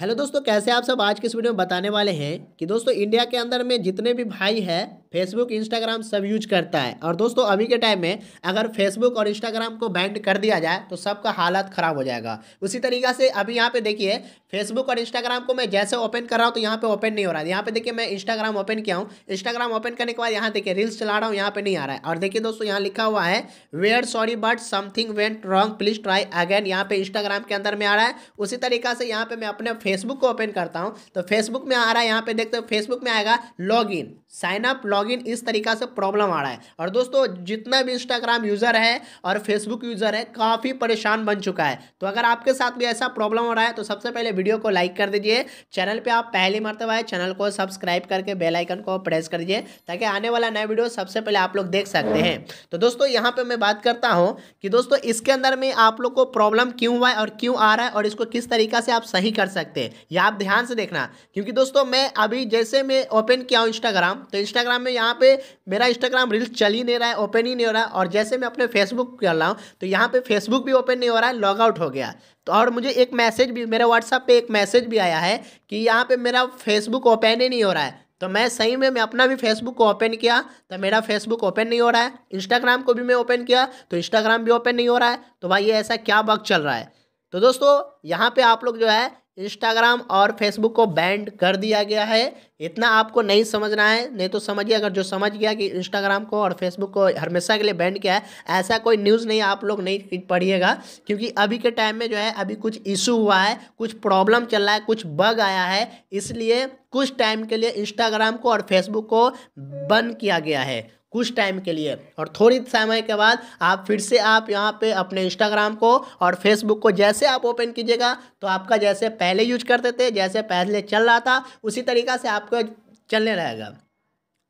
hello दोस्तों कैसे आप सब आज के इस वीडियो में बताने वाले हैं कि दोस्तों इंडिया के अंदर में जितने भी भाई हैं फेसबुक इंस्टाग्राम सब यूज करता है और दोस्तों अभी के टाइम में अगर फेसबुक और इंस्टाग्राम को बैंड कर दिया जाए तो सबका हालत ख़राब हो जाएगा उसी तरीका से अभी यहाँ पे देखिए फेसबुक और इंस्टाग्राम को मैं जैसे ओपन कर रहा हूँ तो यहाँ पे ओपन नहीं हो रहा है यहाँ पे देखिए मैं इंस्टाग्राम ओपन किया हूँ इंस्टाग्राम ओपन करने के बाद यहाँ देखिए रील्स चला रहा हूँ यहाँ पे नहीं आ रहा है और देखिए दोस्तों यहाँ लिखा हुआ है where sorry but something went wrong please try again यहाँ पे इंस्टाग्राम के अंदर में आ रहा है उसी तरीका से यहाँ पे मैं अपने फेसबुक को ओपन करता हूँ तो फेसबुक में आ रहा है यहाँ पे देखते हो फेसबुक में आएगा log in sign up log login इस तरीका से प्रॉब्लम आ रहा है और दोस्तों जितना भी इंस्टाग्राम यूज़र है और फेसबुक यूज़र है काफ़ी परेशान बन चुका है तो अगर आपके साथ भी ऐसा प्रॉब्लम हो रहा है तो सबसे पहले वीडियो को लाइक कर दीजिए चैनल पर आप पहली मरतबा है चैनल को सब्सक्राइब करके बेलाइकन को प्रेस कर दीजिए ताकि आने वाला नया वीडियो सबसे पहले आप लोग देख सकते हैं तो दोस्तों यहाँ पर मैं बात करता हूँ कि दोस्तों इसके अंदर में आप लोग को प्रॉब्लम क्यों हुआ है और क्यों आ रहा है और इसको किस तरीका से आप सही कर सकते हैं या आप ध्यान से देखना क्योंकि दोस्तों मैं अभी जैसे मैं ओपन किया हूँ इंस्टाग्राम तो इंस्टाग्राम में यहाँ पे मेरा इंस्टाग्राम रील्स चल ही नहीं रहा है ओपन ही नहीं हो रहा है और जैसे मैं अपने फेसबुक कर रहा हूँ तो यहाँ पे फेसबुक भी ओपन नहीं हो रहा है लॉग आउट हो गया तो और मुझे एक मैसेज भी मेरे व्हाट्सअप पे एक मैसेज भी आया है कि यहाँ पे मेरा फेसबुक ओपन ही नहीं हो रहा है तो मैं सही में मैं अपना भी फेसबुक को ओपन किया तो मेरा फेसबुक ओपन नहीं हो रहा है इंस्टाग्राम को भी मैं ओपन किया तो इंस्टाग्राम भी ओपन नहीं हो रहा है तो भाई ये ऐसा क्या बग चल रहा है तो दोस्तों यहाँ पे आप लोग जो है इंस्टाग्राम और फेसबुक को बैंड कर दिया गया है इतना आपको नहीं समझना है नहीं तो समझिए अगर जो समझ गया कि इंस्टाग्राम को और फेसबुक को हमेशा के लिए बैंड किया है ऐसा कोई न्यूज़ नहीं आप लोग नहीं पढ़िएगा क्योंकि अभी के टाइम में जो है अभी कुछ इशू हुआ है कुछ प्रॉब्लम चल रहा है कुछ बग आया है इसलिए कुछ टाइम के लिए इंस्टाग्राम को और फेसबुक को बंद किया गया है कुछ टाइम के लिए और थोड़ी समय के बाद आप फिर से आप यहाँ पे अपने इंस्टाग्राम को और फेसबुक को जैसे आप ओपन कीजिएगा तो आपका जैसे पहले यूज करते थे जैसे पहले चल रहा था उसी तरीका से आपका चलने रहेगा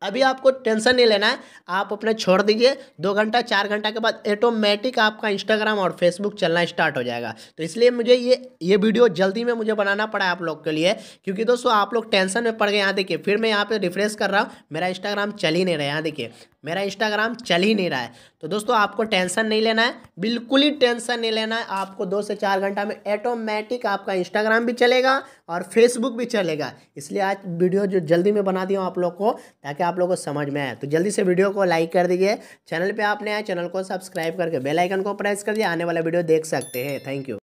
अभी आपको टेंशन नहीं लेना है आप अपने छोड़ दीजिए दो घंटा चार घंटा के बाद ऑटोमेटिक आपका इंस्टाग्राम और फेसबुक चलना स्टार्ट हो जाएगा तो इसलिए मुझे ये ये वीडियो जल्दी में मुझे बनाना पड़ा आप लोग के लिए क्योंकि दोस्तों आप लोग टेंशन में पड़ गए यहाँ देखिए फिर मैं यहाँ पर रिफ्रेश कर रहा हूँ मेरा इंस्टाग्राम चल ही नहीं रहा है यहाँ देखिए मेरा इंस्टाग्राम चल ही नहीं रहा है तो दोस्तों आपको टेंशन नहीं लेना है बिल्कुल ही टेंशन नहीं लेना है आपको दो से चार घंटा में ऑटोमेटिक आपका इंस्टाग्राम भी चलेगा और फेसबुक भी चलेगा इसलिए आज वीडियो जो जल्दी में बना दिया हूँ आप लोग को ताकि आप लोगों को समझ में आया तो जल्दी से वीडियो को लाइक कर दीजिए चैनल पर आपने आए चैनल को सब्सक्राइब करके बेलाइकन को प्रेस कर दिया आने वाला वीडियो देख सकते हैं थैंक यू